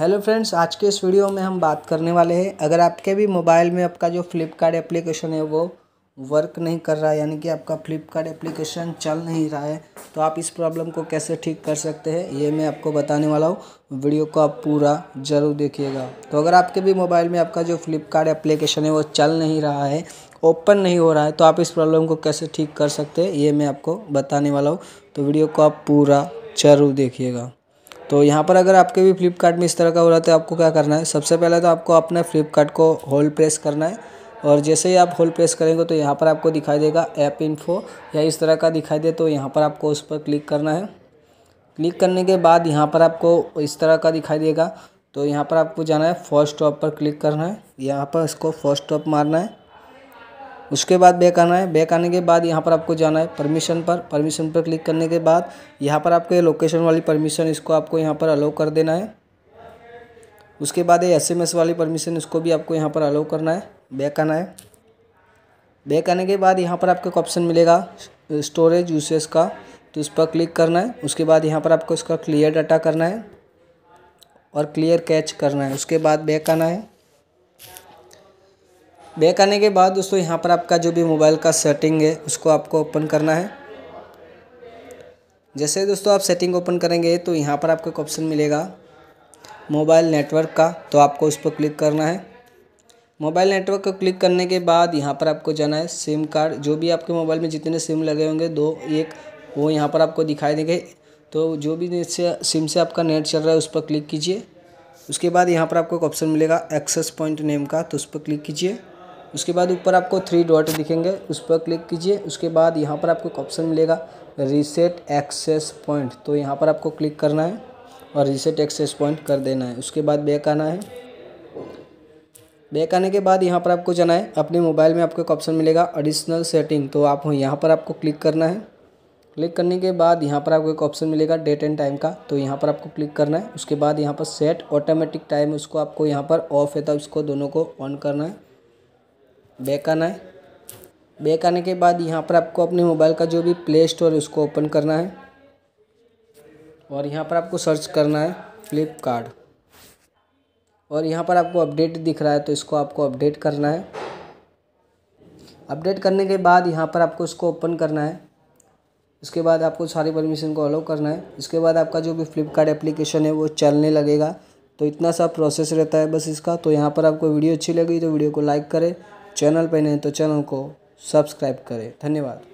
hello friends आज के इस वीडियो में हम बात करने वाले हैं अगर आपके भी मोबाइल में आपका जो फ्लिपकार्ट एप्लीकेशन है वो वर्क नहीं कर रहा है यानी कि आपका फ्लिपकार्ट एप्लीकेशन चल नहीं रहा है तो आप इस प्रॉब्लम को कैसे ठीक कर सकते हैं ये मैं आपको बताने वाला हूँ वीडियो को आप पूरा ज़रूर देखिएगा तो अगर आपके भी मोबाइल में आपका जो फ्लिपकार्ट एप्लीकेशन है वो चल नहीं रहा है ओपन नहीं हो रहा है तो आप इस प्रॉब्लम को कैसे ठीक कर सकते हैं ये मैं आपको बताने वाला हूँ तो वीडियो को आप पूरा ज़रूर देखिएगा तो यहाँ पर अगर आपके भी फ्लिपकार्ट में इस तरह का हो रहा है तो आपको क्या करना है सबसे पहले तो आपको अपने फ्लिपकार्ट को होल्ड प्रेस करना है और जैसे ही आप होल्ड प्रेस करेंगे तो यहाँ पर आपको दिखाई देगा ऐप इन्फो या इस तरह का दिखाई दे तो यहाँ पर आपको उस पर क्लिक करना है क्लिक करने के बाद यहाँ पर आपको इस तरह का दिखाई देगा तो यहाँ पर आपको जाना है फर्स्ट स्टॉप पर क्लिक करना है यहाँ पर इसको फर्स्ट स्टॉप मारना है उसके बाद बैक आना है बैक आने के बाद यहाँ पर आपको जाना है परमिशन पर परमिशन पर क्लिक करने के बाद यहाँ पर आपको ये लोकेशन वाली परमिशन इसको आपको यहाँ पर अलाउ कर देना है उसके बाद ये एस वाली परमिशन इसको भी आपको यहाँ पर अलाउ करना है बैक आना है बैक आने के बाद यहाँ पर आपको एक ऑप्शन मिलेगा स्टोरेज यूसेज का तो इस पर क्लिक करना है उसके बाद यहाँ पर आपको इसका क्लियर डाटा करना है और क्लियर कैच करना है उसके बाद बैक आना है बैक आने के बाद दोस्तों यहाँ पर आपका जो भी मोबाइल का सेटिंग है उसको आपको ओपन करना है जैसे दोस्तों आप सेटिंग ओपन करेंगे तो यहाँ पर आपको एक ऑप्शन मिलेगा मोबाइल नेटवर्क का तो आपको उस पर क्लिक करना है मोबाइल नेटवर्क को क्लिक करने के बाद यहाँ पर आपको जाना है सिम कार्ड जो भी आपके मोबाइल में जितने सिम लगे होंगे दो एक वो यहाँ पर आपको दिखाई देंगे तो जो भी नेट से सिम से आपका नेट चल रहा है उस पर क्लिक कीजिए उसके बाद यहाँ पर आपको एक ऑप्शन मिलेगा एक्सेस पॉइंट नेम का तो उस पर क्लिक कीजिए उसके बाद ऊपर आपको थ्री डॉट दिखेंगे उस पर क्लिक कीजिए उसके बाद यहाँ पर आपको एक ऑप्शन मिलेगा रीसेट एक्सेस पॉइंट तो यहाँ पर आपको क्लिक करना है और रीसेट एक्सेस पॉइंट कर देना है उसके बाद बैक आना है बैक आने के बाद यहाँ पर आपको जाना है अपने मोबाइल में आपको एक ऑप्शन मिलेगा एडिशनल सेटिंग तो आप यहाँ पर आपको क्लिक करना है क्लिक करने के बाद यहाँ पर आपको एक ऑप्शन मिलेगा डेट एंड टाइम का तो यहाँ पर आपको क्लिक करना है उसके बाद यहाँ पर सेट ऑटोमेटिक टाइम उसको आपको यहाँ पर ऑफ है तो उसको दोनों को ऑन करना है बैक आना है बैक आने के बाद यहाँ पर आपको अपने मोबाइल का जो भी प्ले स्टोर है उसको ओपन करना है और यहाँ पर आपको सर्च करना है फ्लिपकार्ट और यहाँ पर आपको अपडेट दिख रहा है तो इसको आपको अपडेट करना है अपडेट करने के बाद यहाँ पर आपको इसको ओपन करना है उसके बाद आपको सारी परमिशन को अलाउ करना है इसके बाद आपका जो भी फ्लिपकार्ट एप्लीकेशन है वो चलने लगेगा तो इतना सा प्रोसेस रहता है बस इसका तो यहाँ पर आपको वीडियो अच्छी लगी तो वीडियो को लाइक करें चैनल पर नए तो चैनल को सब्सक्राइब करें धन्यवाद